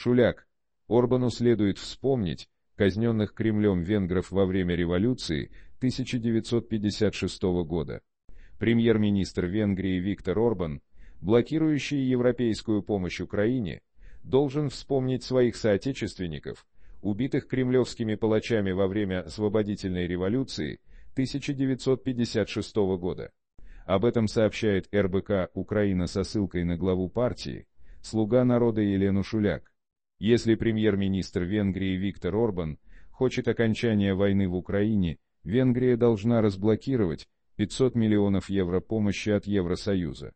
Шуляк, Орбану следует вспомнить казненных Кремлем венгров во время революции 1956 года. Премьер-министр Венгрии Виктор Орбан, блокирующий европейскую помощь Украине, должен вспомнить своих соотечественников, убитых кремлевскими палачами во время освободительной революции 1956 года. Об этом сообщает РБК «Украина» со ссылкой на главу партии, слуга народа Елену Шуляк. Если премьер-министр Венгрии Виктор Орбан хочет окончания войны в Украине, Венгрия должна разблокировать 500 миллионов евро помощи от Евросоюза.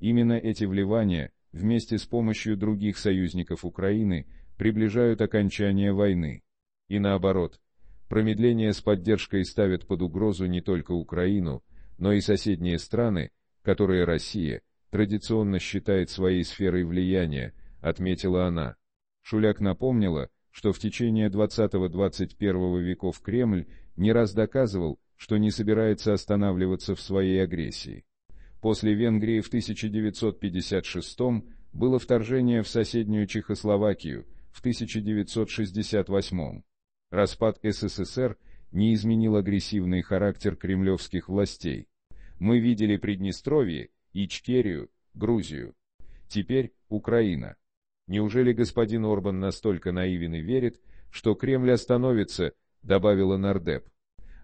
Именно эти вливания, вместе с помощью других союзников Украины, приближают окончание войны. И наоборот, промедление с поддержкой ставит под угрозу не только Украину, но и соседние страны, которые Россия традиционно считает своей сферой влияния, отметила она. Шуляк напомнила, что в течение 20-21 веков Кремль не раз доказывал, что не собирается останавливаться в своей агрессии. После Венгрии в 1956 было вторжение в соседнюю Чехословакию в 1968. Распад СССР не изменил агрессивный характер кремлевских властей. Мы видели Приднестровье, Ичкерию, Грузию. Теперь Украина. Неужели господин Орбан настолько наивен и верит, что Кремль остановится, добавила Нардеп.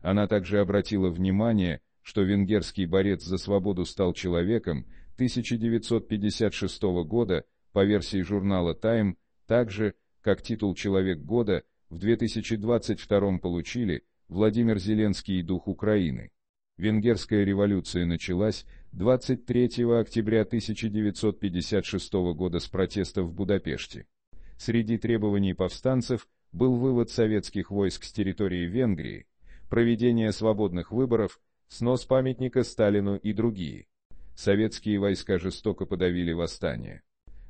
Она также обратила внимание, что венгерский борец за свободу стал человеком 1956 года по версии журнала Time, так же, как титул «Человек года» в 2022 получили Владимир Зеленский и дух Украины. Венгерская революция началась 23 октября 1956 года с протестов в Будапеште. Среди требований повстанцев был вывод советских войск с территории Венгрии, проведение свободных выборов, снос памятника Сталину и другие. Советские войска жестоко подавили восстание.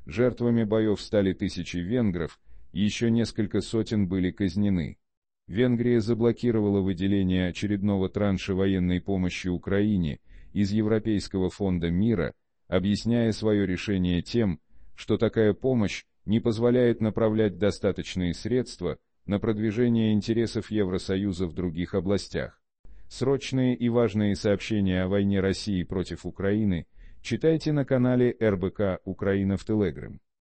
Жертвами боев стали тысячи венгров, еще несколько сотен были казнены. Венгрия заблокировала выделение очередного транша военной помощи Украине – из Европейского фонда мира, объясняя свое решение тем, что такая помощь не позволяет направлять достаточные средства на продвижение интересов Евросоюза в других областях. Срочные и важные сообщения о войне России против Украины читайте на канале РБК «Украина» в Телеграм.